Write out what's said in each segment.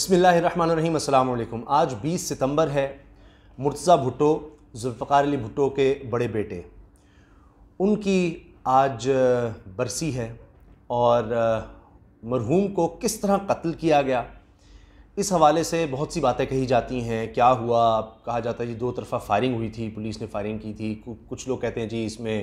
बसमिल आज 20 सितंबर है मुर्तज़ा भुट्टो जुल्फ़ार अली भुट्टो के बड़े बेटे उनकी आज बरसी है और मरहूम को किस तरह कत्ल किया गया इस हवाले से बहुत सी बातें कही जाती हैं क्या हुआ कहा जाता है जी दो तरफ़ा फायरिंग हुई थी पुलिस ने फायरिंग की थी कुछ लोग कहते हैं जी इसमें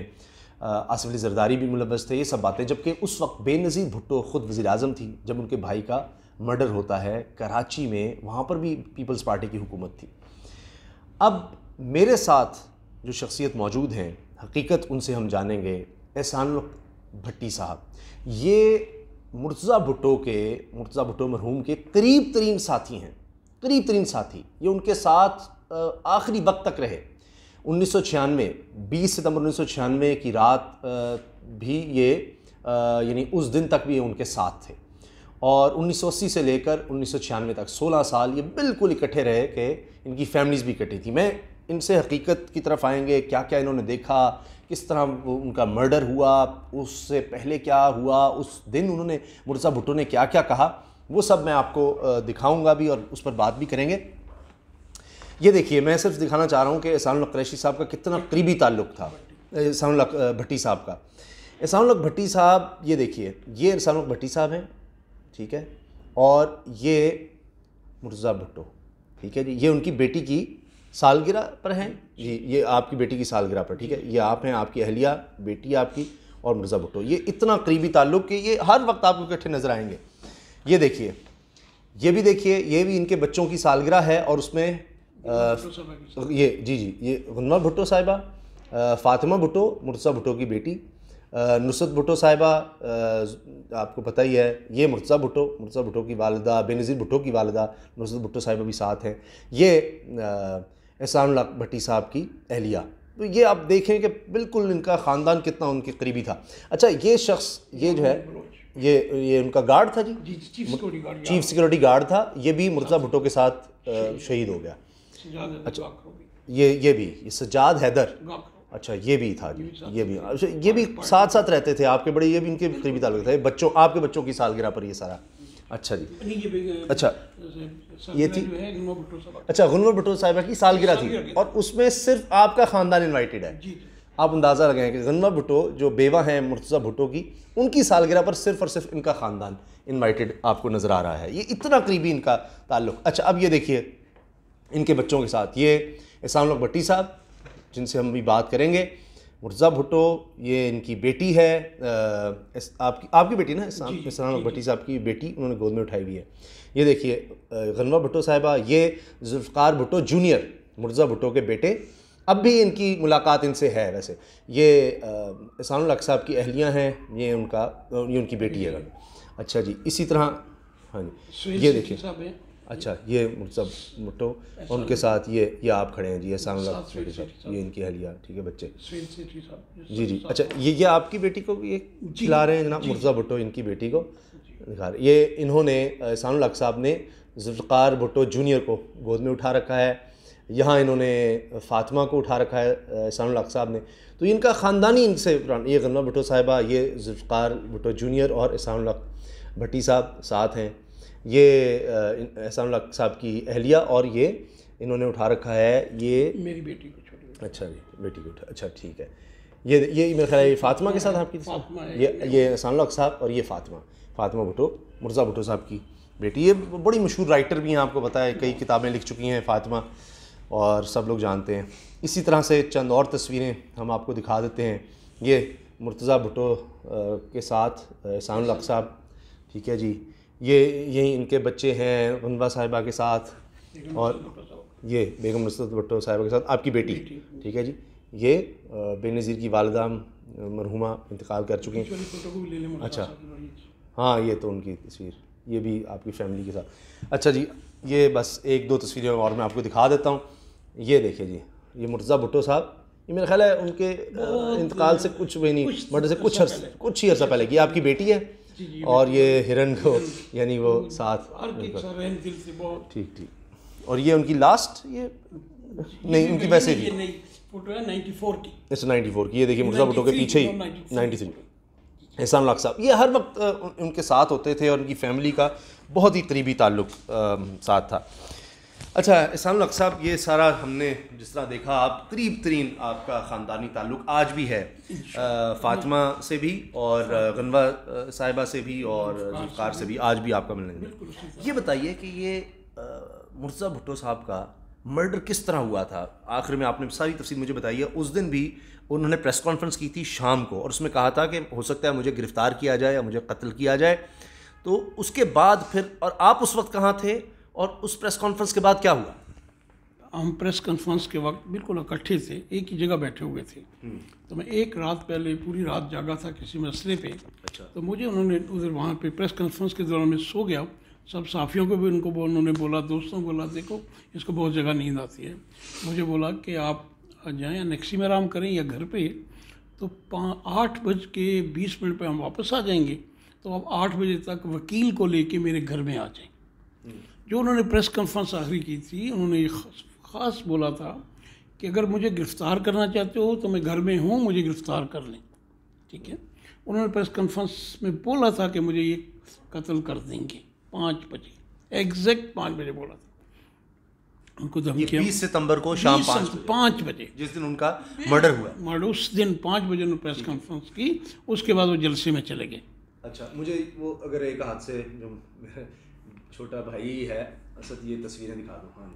आसफ़ अली जरदारी भी मुलवस थे ये सब बातें जबकि उस वक्त बेनज़ीर भुट्टो ख़ुद वज़ी अजम थी जब उनके भाई का मर्डर होता है कराची में वहाँ पर भी पीपल्स पार्टी की हुकूमत थी अब मेरे साथ जो शख्सियत मौजूद हैं हकीकत उनसे हम जानेंगे एहसान भट्टी साहब ये मुर्तज़ा भुट्टो के मुर्तज़ा भुट्टो मरहूम के करीब तरीन साथी हैं करीब तरीन साथी ये उनके साथ आखिरी वक्त तक रहे उन्नीस सौ छियानवे बीस सितम्बर उन्नीस सौ छियानवे की रात भी ये यानी उस दिन तक भी ये उनके साथ थे और उन्नीस से लेकर उन्नीस तक 16 साल ये बिल्कुल इकट्ठे रहे कि इनकी फैमिलीज़ भी इकट्ठी थी मैं इनसे हकीकत की तरफ आएंगे क्या क्या इन्होंने देखा किस तरह उनका मर्डर हुआ उससे पहले क्या हुआ उस दिन उन्होंने मुर्जा भुट्टो ने क्या क्या कहा वो सब मैं आपको दिखाऊंगा भी और उस पर बात भी करेंगे ये देखिए मैं सिर्फ दिखाना चाह रहा हूँ कि एहसान क्रैशी साहब का कितना करीबी ताल्लुक था एहसान भट्टी साहब का एहसान भट्टी साहब ये देखिए ये एहसान भट्टी साहब हैं ठीक है और ये मुर्जा भुट्टो ठीक है जी ये उनकी बेटी की सालगिरह पर हैं जी ये आपकी बेटी की सालगिरह पर ठीक है ये आप हैं आपकी अहलिया बेटी आपकी और मिर्ज़ा भुट्टो ये इतना करीबी ताल्लुक कि ये हर वक्त आपको इकट्ठे नज़र आएंगे ये देखिए ये भी देखिए ये भी इनके बच्चों की सालगिरह है और उसमें आ, ये जी जी ये गुनमा भुट्टो साहिबा फातिमा भुट्टो मुर्जा भुट्टो की बेटी नुसरत भुटो साहिबा आपको पता ही है ये मुर्तज़ा भुटो मुर्तज़ा भुटो की वालदा बेनज़ीर भुटो की वालदा नुसरत भुटो साहिबा भी साथ हैं ये एहसान भट्टी साहब की अहलिया तो ये आप देखें कि बिल्कुल इनका ख़ानदान कितना उनके करीबी था अच्छा ये शख्स ये जो है ये ये उनका गार्ड था जी, चीफ सिक्योरिटी गार्ड था ये भी मुर्तज़ा भुटो के साथ शहीद हो गया अच्छा ये ये भी ये सजाद हैदर अच्छा ये भी था जी ये भी अच्छा ये भी साथ अच्छा, साथ रहते थे आपके बड़े ये भी इनके करीबी ताल्लुक थे बच्चों आपके बच्चों की सालगिरह पर ये सारा अच्छा जी अच्छा ये थी अच्छा गुनवर भटो साहिबा की सालगिरह थी और उसमें सिर्फ आपका ख़ानदान इन्वाइटेड है आप अंदाज़ा लगाएं कि गनमा भुटो जो बेवा हैं मुर्तज़ा भुटो की उनकी सालगिरह पर सिर्फ और सिर्फ इनका ख़ानदान इनवाइटेड आपको नज़र आ रहा है ये इतना करीबी इनका ताल्लुक़ अच्छा अब ये देखिए इनके बच्चों के साथ ये इसमान भट्टी साहब जिनसे हम भी बात करेंगे मुर्ज़ा भुट्टो ये इनकी बेटी है आपकी आपकी बेटी ना इस्लाम इस्लाम भट्टी साहब की बेटी उन्होंने गोद में उठाई हुई है ये देखिए गनवा भुट्टो साहिबा ये जुल्फ़ार भुट्टो जूनियर मुर्ज़ा भुट्टो के बेटे अब भी इनकी मुलाकात इनसे है वैसे ये इसान साहब की अहलियाँ हैं ये उनका ये उनकी बेटी है अच्छा जी इसी तरह हाँ जी ये देखिए अच्छा ये सब भुट्टो उनके साथ ये ये आप खड़े हैं जी एहसान बेटी साहब ये इनकी हलिया ठीक है बच्चे जी जी अच्छा ये ये आपकी बेटी को ये खिला रहे हैं जनाब मुर्जा भुट्टो इनकी बेटी को दिखा रहे ये इन्होंने एहसान साहब ने जुल्कार भुट्टो जूनियर को गोद में उठा रखा है यहाँ इन्होंने फातिमा को उठा रखा है एहसान साहब ने तो इनका ख़ानदानी इनसे ये गन्ना भुट्टो साहिबा ये जुल्कार भुट्टो जूनियर और एहसान भट्टी साहब साथ हैं ये एहसान लक साहब की अहलिया और ये इन्होंने उठा रखा है ये मेरी बेटी को छोटी अच्छा जी बेटी को अच्छा ठीक है ये ये मेरा ख्याल है फातिमा के साथ आपकी ये ये एहसान लक साहब और ये फातिमा फातिमा भुटो मुर्ज़ा भुटो साहब की बेटी ये बड़ी मशहूर राइटर भी हैं आपको पता है कई किताबें लिख चुकी हैं फातिमा और सब लोग जानते हैं इसी तरह से चंद और तस्वीरें हम आपको दिखा देते हैं ये मुर्तज़ा भुटो के साथ एहसान लक साहब ठीक है जी ये यही इनके बच्चे हैं रनवा साहिबा के साथ और ये बेगम नसरत भट्टो साहिबा के साथ आपकी बेटी ठीक है जी ये बेनज़ीर की वालदा मरहुमा इंतकाल कर चुके हैं अच्छा हाँ ये तो उनकी तस्वीर ये भी आपकी फैमिली के साथ अच्छा जी ये बस एक दो तस्वीरें और मैं आपको दिखा देता हूँ ये देखिए जी ये मुर्जा भुट्टो साहब ये मेरा ख्याल है उनके इंतकाल से कुछ भी नहीं मर्डर तो से कुछ अर्सा कुछ ही अर्सा पहले ये आपकी बेटी है और तो ये हिरन को यानी वो हम्म, साथ ठीक ठीक और ये उनकी लास्ट ये नहीं उनकी वैसे भी फोटो है नाइन्टी फोर की की ये देखिए मुर्जा भुट्टो के पीछे ही नाइन्टी थ्री एहसान लाख साहब ये हर वक्त उनके साथ होते थे और उनकी फैमिली का बहुत ही करीबी ताल्लुक साथ था अच्छा इस्लाम लक साहब ये सारा हमने जिस तरह देखा आप करीब तरीन आपका ख़ानदानी ताल्लुक आज भी है आ, फातिमा से भी और गनवा साहिबा से भी और जुल्फ़ार से भी आज भी आपका मिलने ये बताइए कि ये मुर्जा भुट्टो साहब का मर्डर किस तरह हुआ था आखिर में आपने सारी तफसील मुझे बताई है उस दिन भी उन्होंने प्रेस कॉन्फ्रेंस की थी शाम को और उसमें कहा था कि हो सकता है मुझे गिरफ़्तार किया जाए या मुझे कत्ल किया जाए तो उसके बाद फिर और आप उस वक्त कहाँ थे और उस प्रेस कॉन्फ्रेंस के बाद क्या हुआ हम प्रेस कॉन्फ्रेंस के वक्त बिल्कुल इकट्ठे थे एक ही जगह बैठे हुए थे हम्म। तो मैं एक रात पहले पूरी रात जागा था किसी मसले पे अच्छा। तो मुझे उन्होंने उधर वहाँ पे प्रेस कॉन्फ्रेंस के दौरान मैं सो गया सब साफियों को भी उनको उन्होंने बोला दोस्तों बोला देखो इसको बहुत जगह नींद आती है मुझे बोला कि आप जाएँ नक्सी में आराम करें या घर पर तो पाँच आठ बज के बीस मिनट पर हम वापस आ जाएंगे तो आप आठ बजे तक वकील को लेके मेरे घर में आ जाएँ जो उन्होंने प्रेस कॉन्फ्रेंस आखिरी की थी उन्होंने ये ख़ास बोला था कि अगर मुझे गिरफ़्तार करना चाहते हो तो मैं घर में हूँ मुझे गिरफ़्तार कर लें ठीक है उन्होंने प्रेस कॉन्फ्रेंस में बोला था कि मुझे ये कत्ल कर देंगे पाँच बजे एग्जैक्ट पाँच बजे बोला था उनको धमकी बीस सितंबर को शाम पाँच पाँच बजे जिस दिन उनका मर्डर हुआ मर्डर उस दिन पाँच बजे उन्होंने प्रेस कॉन्फ्रेंस की उसके बाद वो जलसे में चले गए अच्छा मुझे वो अगर एक हाथ से जो छोटा भाई है असद ये तस्वीरें दिखा दो हाँ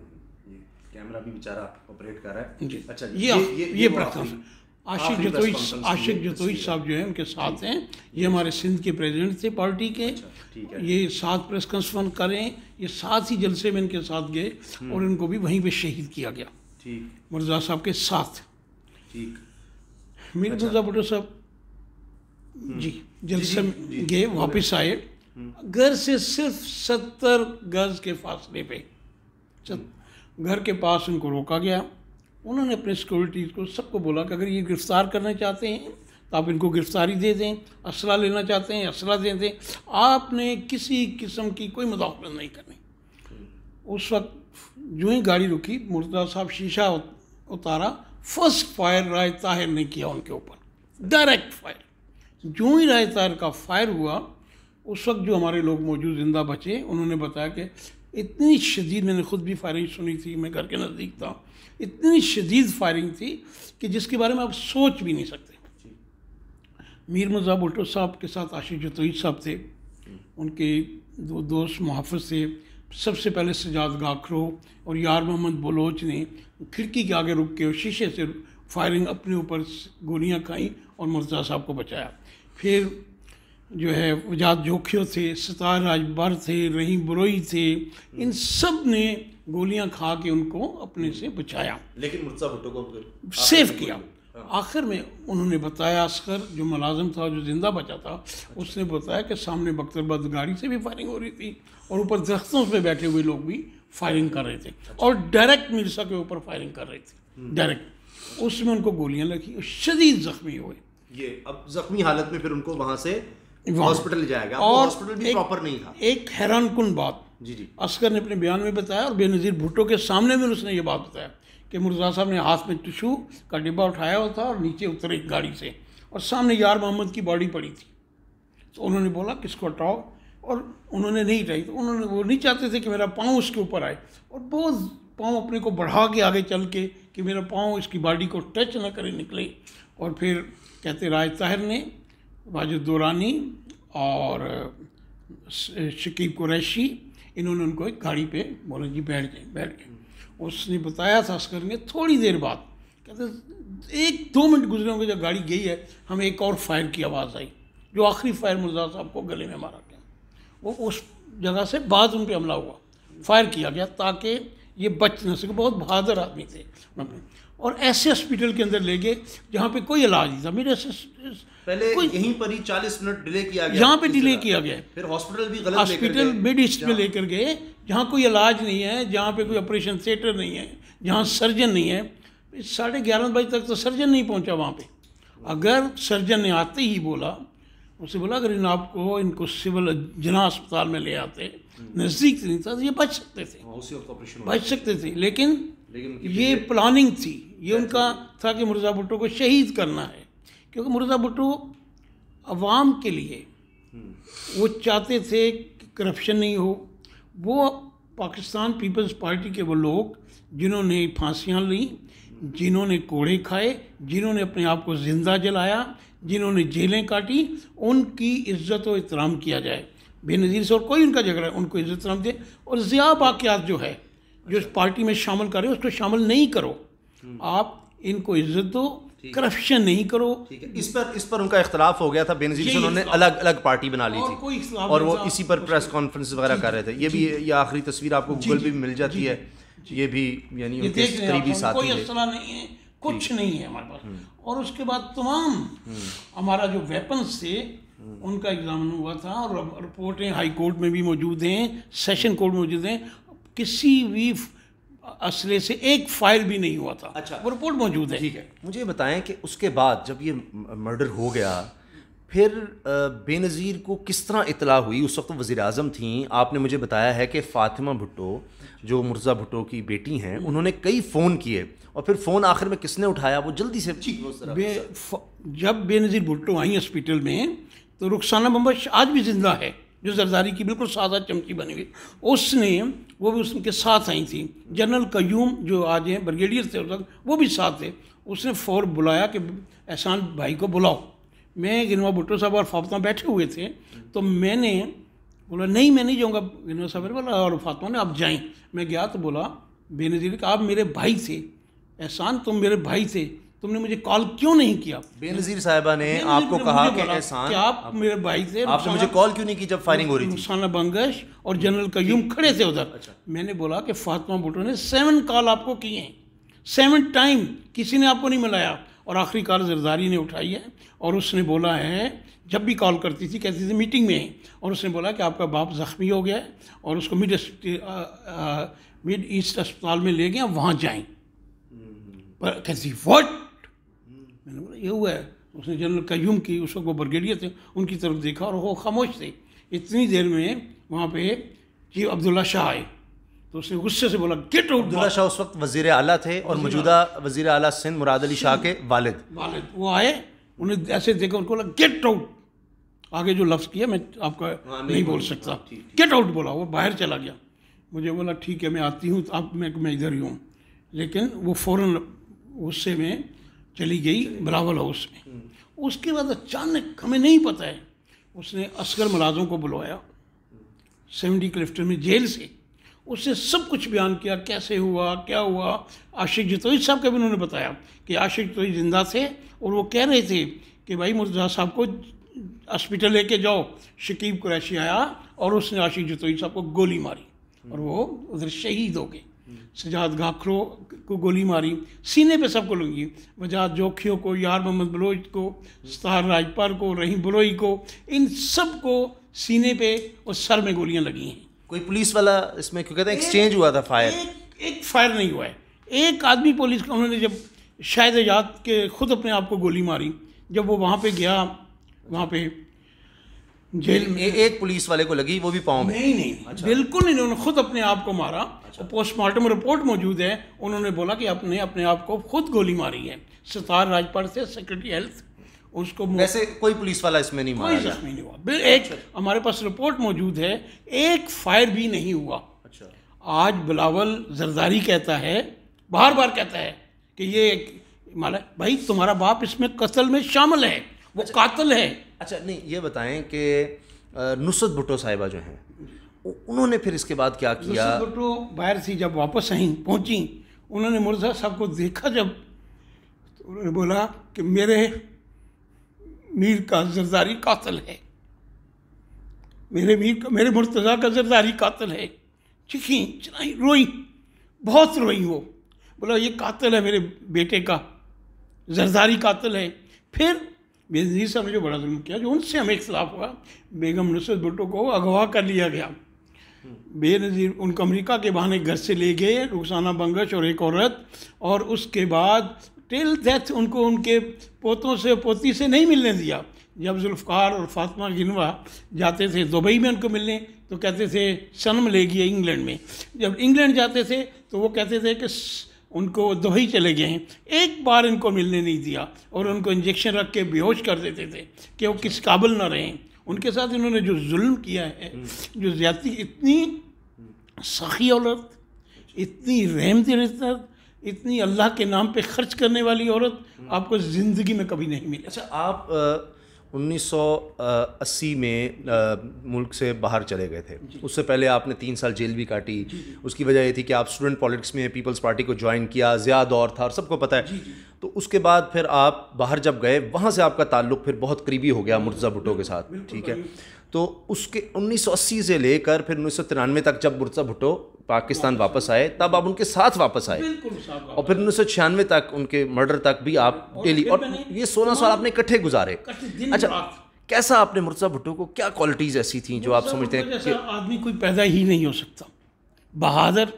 ये कैमरा भी बेचारा ऑपरेट कर रहा है अच्छा ये ये, ये, ये, ये आशिक जतोई आशिक जतोई साहब जो है उनके साथ हैं ये हमारे सिंध के प्रेसिडेंट थे पार्टी के अच्छा, ये साथ प्रेस कॉन्फ्रेंस करें ये साथ ही जलसे में इनके साथ गए हम्म। और इनको भी वहीं पे शहीद किया गया ठीक मुर्जा साहब के साथ ठीक मीर अच्छा। मिर्जा भुटो साहब हम्म। जी जलसे में गए वापस आए घर से सिर्फ सत्तर गज के फासले पे घर के पास उनको रोका गया उन्होंने अपने सिक्योरिटीज को सबको बोला कि अगर ये गिरफ्तार करना चाहते हैं तो आप इनको गिरफ्तारी दे दें असला लेना चाहते हैं असला दे दें आपने किसी किस्म की कोई मुदाखलत नहीं करनी उस वक्त जो ही गाड़ी रुकी मुर्दा साहब शीशा उतारा फर्स्ट फायर राय ताहिर ने किया उनके ऊपर डायरेक्ट फायर जो ही राय ताहिर का फायर हुआ उस वक्त जो हमारे लोग मौजूद जिंदा बचे उन्होंने बताया कि इतनी शदीद मैंने खुद भी फायरिंग सुनी थी मैं घर के नज़दीक था इतनी शदीद फायरिंग थी कि जिसके बारे में आप सोच भी नहीं सकते मीर मजा भुट्टो साहब के साथ आशीष जतोई साहब थे उनके दो दोस्त मुहाफ़ थे सबसे पहले सजाद गाखरो और यार मोहम्मद बलोच ने खिड़की के आगे रुक के और शीशे से फायरिंग अपने ऊपर गोलियां खाई और मुर्ज़ा साहब को बचाया फिर जो है वजात जोखियो थे सतार राजभर थे रही बरोई थे इन सब ने गोलियां खा के उनको अपने से बचाया लेकिन मुर्सा भुट्टो को सेव किया हाँ। आखिर में उन्होंने बताया असकर जो मुलाजम था जो जिंदा बचा था अच्छा। उसने बताया कि सामने बख्तरबाद गाड़ी से भी फायरिंग हो रही थी और ऊपर दरख्तों पे बैठे हुए लोग भी फायरिंग कर रहे थे अच्छा। और डायरेक्ट मिर्सा के ऊपर फायरिंग कर रहे थे डायरेक्ट हम्म। उसमें उनको गोलियां लगी और शदीद जख्मी हुए ये अब जख्मी हालत में फिर उनको वहाँ से हॉस्पिटल जाएगा और हॉस्पिटल भी प्रॉपर नहीं था एक हैरान कन बात जी जी असगर ने अपने बयान में बताया और बेनज़ीर भुट्टो के सामने भी उसने ये बात बताया कि मुर्जा साहब ने हाथ में टिशू का डिब्बा उठाया हुआ था और नीचे उतरे गाड़ी से और सामने यार मोहम्मद की बॉडी पड़ी थी तो उन्होंने बोला किसको हटाओ और उन्होंने नहीं हटाई तो उन्होंने वो नहीं चाहते थे कि मेरा पाँव उसके ऊपर आए और बहुत पाँव अपने को बढ़ा के आगे चल के कि मेरा पाँव इसकी बॉडी को टच ना करे निकले और फिर कहते राज ताहिर ने वाजिद दुरानी और शकीब कुरैशी इन्होंने उनको एक गाड़ी पे बोला जी बैठ गए बैठ गए उसने बताया था असकर ने थोड़ी देर बाद कहते एक दो मिनट गुजरे होंगे जब गाड़ी गई है हमें एक और फायर की आवाज़ आई जो आखिरी फायर मुर्जा साहब को गले में मारा गया वो उस जगह से बाद उन पर हमला हुआ फायर किया गया ताकि ये बच ना सके बहुत बहादुर आदमी थे और ऐसे हॉस्पिटल के अंदर ले गए जहाँ पे कोई इलाज नहीं था मेरे पहले यहीं पर ही चालीस मिनट डिले किया गया यहाँ पे डिले किया गया फिर हॉस्पिटल भी गलत हॉस्पिटल मिड ईस्ट में लेकर गए जहाँ कोई इलाज नहीं है जहाँ पे कोई ऑपरेशन थिएटर नहीं है जहाँ सर्जन नहीं है साढ़े ग्यारह बजे तक तो सर्जन नहीं पहुँचा वहाँ पे अगर सर्जन ने आते ही बोला उसे बोला अगर इन आपको इनको सिविल जिला अस्पताल में ले आते हम्म। नज़दीक नहीं था तो ये बच सकते थे हाँ, बच सकते थे लेकिन लेकिन ये प्लानिंग थी ये उनका था कि मिर्ज़ा भुट्टो को शहीद करना है क्योंकि मिर्ज़ा भुट्टो अवाम के लिए हम्म। वो चाहते थे कि करप्शन नहीं हो वो पाकिस्तान पीपल्स पार्टी के वो लोग जिन्होंने फांसियाँ ली जिन्होंने कोड़े खाए जिन्होंने अपने आप को ज़िंदा जलाया जिन्होंने जेलें काटी उनकी इज्जत व इतराम किया जाए बेनज़ीर से और कोई उनका झगड़ा उनको इज्जत नाम दे और ज़िया वाक़ात जो है जो इस पार्टी में शामिल कर रहे हो उसको शामिल नहीं करो हम्म। आप इनको इज्जत दो करप्शन नहीं करो इस पर इस पर उनका इख्तलाफ हो गया था बेनजीर से उन्होंने अलग अलग पार्टी बना ली थी और वो इसी पर प्रेस कॉन्फ्रेंस वगैरह कर रहे थे ये भी ये आखिरी तस्वीर आपको गूगल पर मिल जाती है ये भी यानी उनके करीबी साथी कोई असला नहीं है कुछ नहीं है हमारे पास हम्म। और उसके बाद तमाम हम्म। हमारा जो वेपन्स थे उनका एग्जामिन हुआ था और रिपोर्टें हाई कोर्ट में भी मौजूद हैं सेशन कोर्ट मौजूद हैं किसी भी असले से एक फाइल भी नहीं हुआ था अच्छा वो रिपोर्ट मौजूद है ठीक है मुझे बताएं कि उसके बाद जब ये मर्डर हो गया फिर बेनज़ीर को किस तरह इतला हुई उस वक्त वज़ी अजम थी आपने मुझे बताया है कि फ़ातिमा भुट्टो जो मुर्ज़ा भुट्टो की बेटी हैं हम्म। उन्होंने कई फ़ोन किए और फिर फ़ोन आखिर में किसने उठाया वो जल्दी से जब बेनज़ीर भुट्टो आई हॉस्पिटल में तो रुखसाना बम्बश आज भी जिंदा है जो जरदारी की बिल्कुल सादा चमची बनी हुई उसने वो भी उसके साथ आई थी जनरल कयूम जो आज हैं ब्रिगेडियर थे उस वो भी साथ थे उसने फ़ौर बुलाया कि एहसान भाई को बुलाओ मैं गिनवा भुट्टो साहब और फातमा बैठे हुए थे तो मैंने बोला नहीं मैं नहीं जाऊँगा गिनवा साहब ने बोला और फातमा ने आप जाएँ मैं गया तो बोला बेनजीर आप मेरे भाई थे एहसान तुम मेरे भाई थे तुमने मुझे कॉल क्यों नहीं किया बेनजीर साहिबा ने आपको कहा कि एहसान क्या आप मेरे भाई से आपने मुझे कॉल क्यों नहीं की जब फायरिंग हो रही थी मुसाना बंगश और जनरल कयूम खड़े थे उधर अच्छा। मैंने बोला कि फातिमा भुटो ने सेवन कॉल आपको किए हैं सेवन टाइम किसी ने आपको नहीं मिलाया और आखिरी कॉल जरदारी ने उठाई है और उसने बोला है जब भी कॉल करती थी कहती थी मीटिंग में है और उसने बोला कि आपका बाप ज़ख्मी हो गया है और उसको मिड मिड ईस्ट अस्पताल में ले गए वहाँ जाएँ हम्म। कहती वट मैंने बोला ये हुआ है उसने जनरल कयूम की उस वक्त वो ब्रिगेडियर थे उनकी तरफ देखा और वो खामोश थे इतनी देर में वहाँ पे चीफ अब्दुल्ला शाह आए तो उसने गुस्से से बोला गेट आउट अब्दुल्ला शाह उस वक्त वजीर आला थे और मौजूदा वजीर आला सिंध मुराद अली शाह के वालिद वालिद वो आए उन्हें ऐसे देखा उनको बोला गेट आउट आगे जो लफ्ज़ किया मैं आपका हाँ, नहीं, बोल सकता गेट आउट बोला वो बाहर चला गया मुझे बोला ठीक है मैं आती हूँ तो आप मैं मैं इधर ही हूँ लेकिन वो फ़ौर गुस्से में चली गई बिलावल हाउस में हम्म। उसके बाद अचानक हमें नहीं पता है उसने असगर मलाजों को बुलवाया सेवेंटी क्लिफ्टन में जेल से उससे सब कुछ बयान किया कैसे हुआ क्या हुआ आशिक जतोई साहब का भी उन्होंने बताया कि आशिक जतोई जिंदा थे और वो कह रहे थे कि भाई मुर्जा साहब को हॉस्पिटल लेके जाओ शकीब कुरैशी आया और उसने आशिक जतोई साहब को गोली मारी और वो उधर शहीद हो गए सजाद घाखरों को गोली मारी सीने पे सबको लगी वजाद जोखियों को यार मोहम्मद बलोच को सतार राजपाल को रहीम बलोई को इन सब को सीने पे और सर में गोलियां लगी हैं कोई पुलिस वाला इसमें क्यों कहते हैं एक्सचेंज हुआ था फायर एक, एक फायर नहीं हुआ है एक आदमी पुलिस का उन्होंने जब शायद आजाद के खुद अपने आप को गोली मारी जब वो वहाँ पर गया वहाँ पर जेल में एक पुलिस वाले को लगी वो भी पाँव में नहीं नहीं अच्छा।, अच्छा। बिल्कुल नहीं उन्होंने खुद अपने आप को मारा अच्छा। पोस्टमार्टम रिपोर्ट मौजूद है उन्होंने बोला कि आपने अपने आप को खुद गोली मारी है सतार राजपाल से सेक्रेटरी हेल्थ उसको वैसे कोई पुलिस वाला इसमें नहीं मारा इसमें नहीं हुआ एक अच्छा। हमारे पास रिपोर्ट मौजूद है एक फायर भी नहीं हुआ अच्छा आज बिलावल जरदारी कहता है बार बार कहता है कि ये माला भाई तुम्हारा बाप इसमें कत्ल में शामिल है वो अच्छा। कातल है अच्छा नहीं ये बताएं कि नुसरत भुटो साहिबा जो हैं उन्होंने फिर इसके बाद क्या किया नुसरत बाहर से जब वापस आई पहुंची उन्होंने मुर्जा साहब को देखा जब तो उन्होंने बोला कि मेरे मीर का जरदारी कातल है मेरे मीर का मेरे मुर्तज़ा का जरदारी कातल है चिखी चनाई रोई बहुत रोई वो बोला ये कातल है मेरे बेटे का जरदारी कातल है फिर बेनजीर साहब ने जो बड़ा जुल्म किया जो उनसे हमें इख्तलाफ हुआ बेगम नुसरत भुट्टो को अगवा कर लिया गया हम्म। बेनज़ीर उनको अमरीका के बहाने घर से ले गए रुखसाना बंगश और एक औरत और उसके बाद टिल डेथ उनको उनके पोतों से पोती से नहीं मिलने दिया जब जुल्फ़ार और फातमा गिनवा जाते थे दुबई में उनको मिलने तो कहते थे सनम ले गया इंग्लैंड में जब इंग्लैंड जाते थे तो वो कहते थे कि उनको दो ही चले गए एक बार इनको मिलने नहीं दिया और उनको इंजेक्शन रख के बेहोश कर देते थे कि वो किस काबिल ना रहें उनके साथ इन्होंने जो जुल्म किया है हम्म। जो ज़्यादा इतनी सखी औरत इतनी रहम दिरत इतनी अल्लाह के नाम पे खर्च करने वाली औरत हम्म। आपको ज़िंदगी में कभी नहीं मिली अच्छा आप आ... 1980 में आ, मुल्क से बाहर चले गए थे उससे पहले आपने तीन साल जेल भी काटी उसकी वजह ये थी कि आप स्टूडेंट पॉलिटिक्स में पीपल्स पार्टी को ज्वाइन किया ज़्यादा दौर था और सबको पता है तो उसके बाद फिर आप बाहर जब गए वहाँ से आपका ताल्लुक फिर बहुत करीबी हो गया मुर्जा भुट्टो के साथ ठीक है तो उसके 1980 से लेकर फिर उन्नीस तक जब मुर्जा भुट्टो पाकिस्तान वापस आए तब आप उनके साथ वापस आए और फिर उन्नीस सौ छियानवे तक उनके मर्डर तक भी आप डेली और ये सोलह साल आपने इकट्ठे गुजारे अच्छा कैसा आपने मुर्जा भुट्टो को क्या क्वालिटीज़ ऐसी थी जो आप समझते हैं कि आदमी कोई पैदा ही नहीं हो सकता बहादुर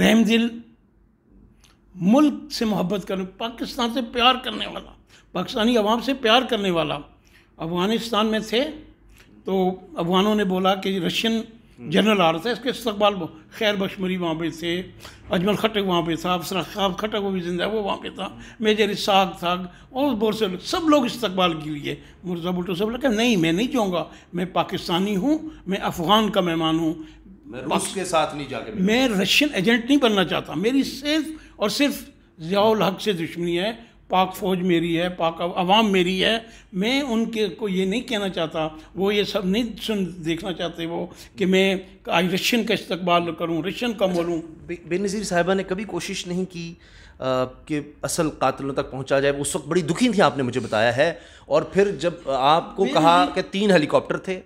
रहमदिल मुल्क से मोहब्बत करने पाकिस्तान से प्यार करने वाला पाकिस्तानी अवाम से प्यार करने वाला अफ़गानिस्तान में थे तो अफ़गानों ने बोला कि रशियन जनरल आ रहा था इसके इस्तबाल खैर बशमरी वहाँ पे थे अजमल खटक वहाँ पे था अफसरा खाब खटक वो भी जिंदा वो वहाँ पे था मेजर इसाक थाग और बहुत से सब लोग इस्तबाल के लिए मुर्जा भुट्टो सब लगे नहीं मैं नहीं जाऊँगा मैं पाकिस्तानी हूँ मैं अफ़गान का मेहमान हूँ उसके साथ नहीं जाके मैं रशियन एजेंट नहीं बनना चाहता मेरी सिर्फ और सिर्फ जियाउल हक से दुश्मनी है पाक फौज मेरी है पाक अवाम मेरी है मैं उनके को ये नहीं कहना चाहता वो ये सब नहीं सुन देखना चाहते वो कि मैं आज रशियन का इस्तबाल करूँ रशियन का अच्छा, बोलूँ बेनज़ीर साहिबा ने कभी कोशिश नहीं की कि असल कातलों तक पहुंचा जाए उस वक्त बड़ी दुखी थी आपने मुझे बताया है और फिर जब आपको कहा कि तीन हेलीकॉप्टर थे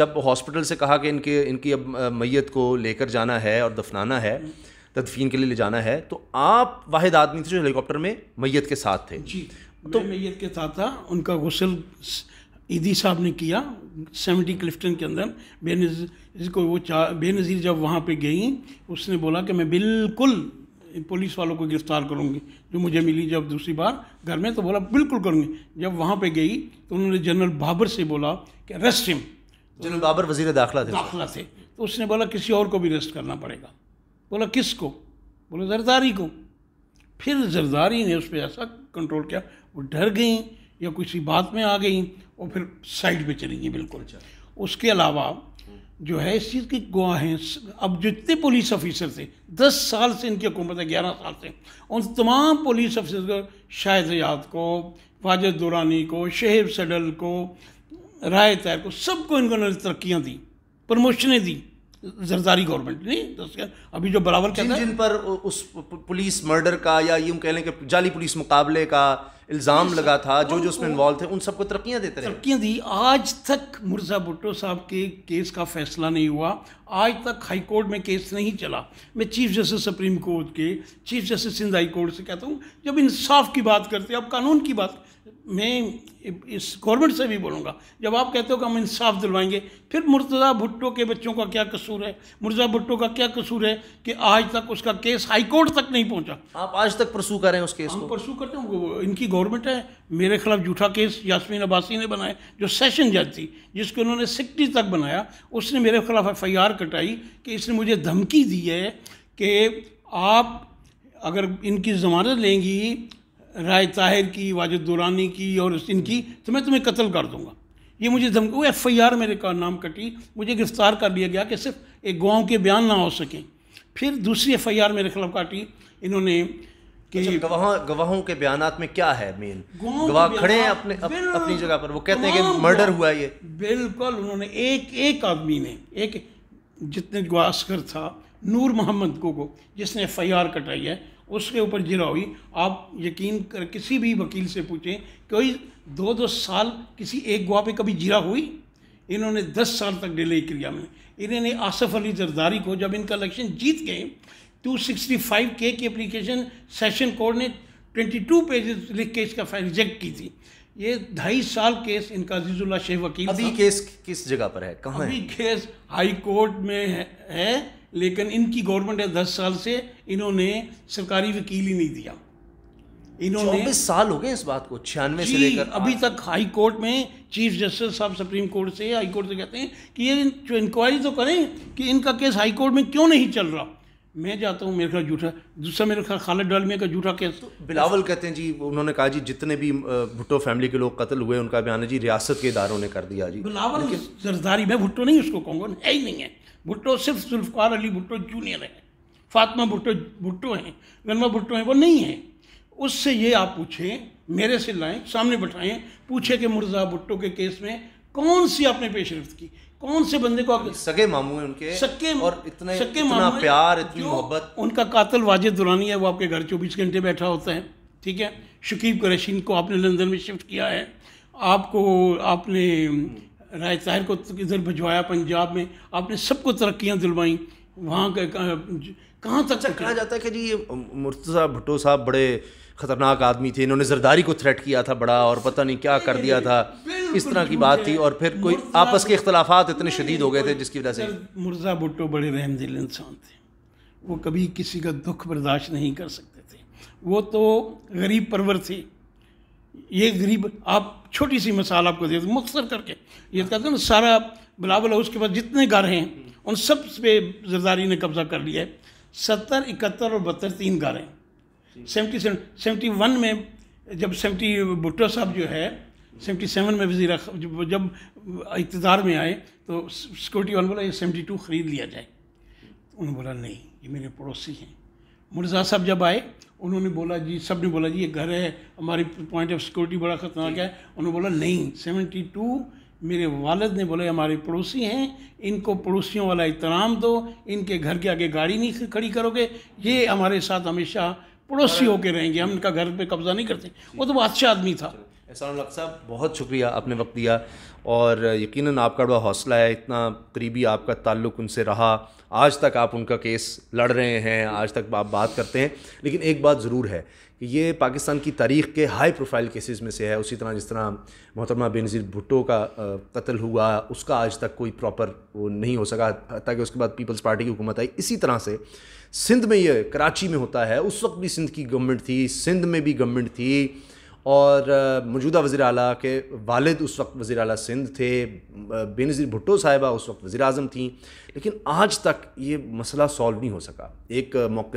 जब हॉस्पिटल से कहा कि इनके इनकी अब मैयत को लेकर जाना है और दफनाना है हम्म। तदफीन के लिए ले जाना है तो आप वाहिद आदमी थे जो हेलीकॉप्टर में मैयत के साथ थे जी तो मैयत के साथ था उनका गसल ईदी साहब ने किया सेवेंटी क्लिफ्टन के अंदर बेनजी को वो चा बेनज़ीर जब वहाँ पे गई उसने बोला कि मैं बिल्कुल पुलिस वालों को गिरफ्तार करूँगी जो मुझे मिली जब दूसरी बार घर में तो बोला बिल्कुल करूँगी जब वहाँ पे गई तो उन्होंने जनरल बाबर से बोला कि अरेस्ट हिम जनरल बाबर वजीर दाखिला थे दाखिला थे तो उसने बोला किसी और को भी अरेस्ट करना पड़ेगा बोला किसको बोले जरदारी को फिर जरदारी ने उस पर ऐसा कंट्रोल किया वो डर गई या किसी बात में आ गई और फिर साइड पे चली गई बिल्कुल अच्छा। उसके अलावा जो है इस चीज़ की हैं अब जितने पुलिस ऑफिसर थे दस साल से इनकी हुकूमत है ग्यारह साल से उन तमाम पुलिस ऑफिसर को शाहिद याद को वाजद दुरानी को शेब सडल को राय तैर को सबको इनको तरक्याँ दी प्रमोशनें दी जरदारी गवर्नमेंट नहीं तो अभी जो बराबर जिन जिन पर उस पुलिस मर्डर का या यूँ कह लें कि जाली पुलिस मुकाबले का इल्ज़ाम लगा था जो जो उसमें इन्वॉल्व थे उन सबको तरक्याँ देते रहे तरक्याँ दी आज तक मिर्ज़ा भुट्टो साहब के केस का फैसला नहीं हुआ आज तक हाई कोर्ट में केस नहीं चला मैं चीफ जस्टिस सुप्रीम कोर्ट के chief justice Sindh high court से कहता हूँ जब इंसाफ की बात करते हैं अब कानून की बात मैं इस गवर्नमेंट से भी बोलूँगा जब आप कहते हो कि हम इंसाफ दिलवाएंगे फिर मुर्तज़ा भुट्टो के बच्चों का क्या कसूर है मुर्जा भुट्टो का क्या कसूर है कि आज तक उसका केस हाईकोर्ट तक नहीं पहुँचा आप आज तक प्रसू कर रहे हैं उस केस हम प्रसू करते हैं इनकी गवर्नमेंट है मेरे खिलाफ झूठा केस यासमीन अब्बासी ने बनाया जो सेशन जज थी जिसको उन्होंने सिक्सटी तक बनाया उसने मेरे खिलाफ एफ आई आर कटाई कि इसने मुझे धमकी दी है कि आप अगर इनकी जमानत लेंगी राय ताहिर की वाजिद दुरानी की और इनकी तो मैं तुम्हें कत्ल कर दूंगा ये मुझे धमक वो एफ आई आर मेरे का नाम कटी मुझे गिरफ्तार कर लिया गया कि सिर्फ एक गाँव के बयान ना हो सकें फिर दूसरी एफ आई आर मेरे खिलाफ काटी इन्होंने कि अच्छा, गवाहों गवाहों के बयान में क्या है मेन गवाह खड़े हैं अपने अप, अपनी जगह पर वो कहते हैं कि मर्डर हुआ ये बिल्कुल उन्होंने एक एक आदमी ने एक जितने गवास्कर था नूर मोहम्मद को जिसने एफ आई आर कटाई है उसके ऊपर जिरा हुई आप यकीन कर किसी भी वकील से पूछें कोई दो दो साल किसी एक गुआ पे कभी जिरा हुई इन्होंने दस साल तक डिले क्रिया में इन्होंने आसफ अली जरदारी को जब इनका इलेक्शन जीत गए 265 के की अप्लीकेशन सेशन कोर्ट ने 22 पेजेस लिख के इसका रिजेक्ट की थी ये ढाई साल केस इनका अजीजुल्ला शेख वकील अभी केस किस जगह पर है कहाँ अभी है? केस हाई कोर्ट में है, है लेकिन इनकी गवर्नमेंट है दस साल से इन्होंने सरकारी वकील ही नहीं दिया इन्होंने साल हो गए इस बात को छियानवे से लेकर अभी तक हाई कोर्ट में चीफ जस्टिस साहब सुप्रीम कोर्ट से हाई कोर्ट से कहते हैं कि ये जो इंक्वायरी तो करें कि इनका केस हाई कोर्ट में क्यों नहीं चल रहा मैं जाता हूँ मेरे ख्याल झूठा दूसरा मेरे ख्याल खालिद डालमिया का झूठा केस तो बिलावल कहते हैं जी उन्होंने कहा जी जितने भी भुट्टो फैमिली के लोग कत्ल हुए उनका बयान है जी रियासत के इदारों ने कर दिया जी बिलावल जरदारी मैं भुट्टो नहीं उसको कहूँगा है ही नहीं है भुट्टो सिर्फ जुल्फ़ार अली भुट्टो जूनियर हैं फातमा भुट्टो भुट्टो हैं गनवा भुट्टो हैं वो नहीं हैं उससे ये आप पूछें मेरे से लाएं सामने बैठाएं पूछे कि मुर्जा भुट्टो के केस में कौन सी आपने पेशरफ की कौन से बंदे को आप सगे मामू हैं उनके सके और इतने सके इतना प्यार इतनी मोहब्बत उनका कातल वाजिद दुरानी है वो आपके घर चौबीस घंटे बैठा होता है ठीक है शकीब कुरैशी को आपने लंदन में शिफ्ट किया है आपको आपने राय ताहिर को इधर भिजवाया पंजाब में आपने सबको तरक्याँ दिलवाई वहाँ कहाँ तक अच्छा कहा जाता है कि जी ये मुर्तज़ा भुट्टो साहब बड़े ख़तरनाक आदमी थे इन्होंने जरदारी को थ्रेट किया था बड़ा और पता नहीं क्या कर दिया था इस तरह की बात थी और फिर कोई आपस के अख्तलाफात इतने शदीद हो गए थे जिसकी वजह से मुर्जा भुट्टो बड़े रहम दिल इंसान थे वो कभी किसी का दुख बर्दाश्त नहीं कर सकते थे वो तो गरीब परवर थे ये गरीब आप छोटी सी मिसाल आपको दे मुख्तर करके ये कहते हैं ना सारा बिलावल हाउस उसके पास जितने घर हैं उन सब पे जरदारी ने कब्जा कर लिया है सत्तर इकहत्तर और बहत्तर तीन घर हैं सेवेंटी सेवेंटी वन में जब सेवेंटी भुट्टो साहब जो है सेवेंटी सेवन में वजीर जब इकतदार में आए तो सिक्योरिटी वाले बोला ये सेवेंटी टू ख़रीद लिया जाए उन्होंने बोला नहीं ये मेरे पड़ोसी हैं मुर्जा साहब जब आए उन्होंने बोला जी सब ने बोला जी ये घर है हमारी पॉइंट ऑफ सिक्योरिटी बड़ा ख़तरनाक है उन्होंने बोला नहीं सेवेंटी टू मेरे वालद ने बोला हमारे पड़ोसी हैं इनको पड़ोसियों वाला इतराम दो इनके घर के आगे गाड़ी नहीं खड़ी करोगे ये हमारे साथ हमेशा पड़ोसी होकर रहेंगे हम इनका घर पे कब्जा नहीं करते वो तो बादशाह आदमी था एहसान साहब बहुत शुक्रिया आपने वक्त दिया और यकीनन आपका बड़ा हौसला है इतना करीबी आपका ताल्लुक उनसे रहा आज तक आप उनका केस लड़ रहे हैं आज तक आप बात करते हैं लेकिन एक बात ज़रूर है कि ये पाकिस्तान की तारीख के हाई प्रोफाइल केसेस में से है उसी तरह जिस तरह मोहतरमा बेनज़ीर भुट्टो का कत्ल हुआ उसका आज तक कोई प्रॉपर वो नहीं हो सका ताकि उसके बाद पीपल्स पार्टी की हुकूमत आई इसी तरह से सिंध में ये कराची में होता है उस वक्त भी सिंध की गवर्नमेंट थी सिंध में भी गवर्नमेंट थी और मौजूदा वज़ी अल के वालद उस वक्त वज़ी अल सिंध थे बेनज़ीर भुट्टो साहिबा उस वक्त वज़ी अजम थीं लेकिन आज तक ये मसला सॉल्व नहीं हो सका एक मौक़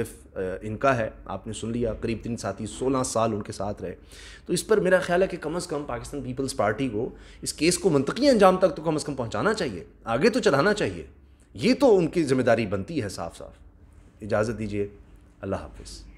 इनका है आपने सुन लिया करीब तीन साथी सोलह साल उनके साथ रहे तो इस पर मेरा ख्याल है कि कम अज़ कम पाकिस्तान पीपल्स पार्टी को इस केस को मनतकी अंजाम तक तो कम अज़ कम पहुँचाना चाहिए आगे तो चलाना चाहिए ये तो उनकी ज़िम्मेदारी बनती है साफ साफ इजाज़त दीजिए अल्लाह हाफिज़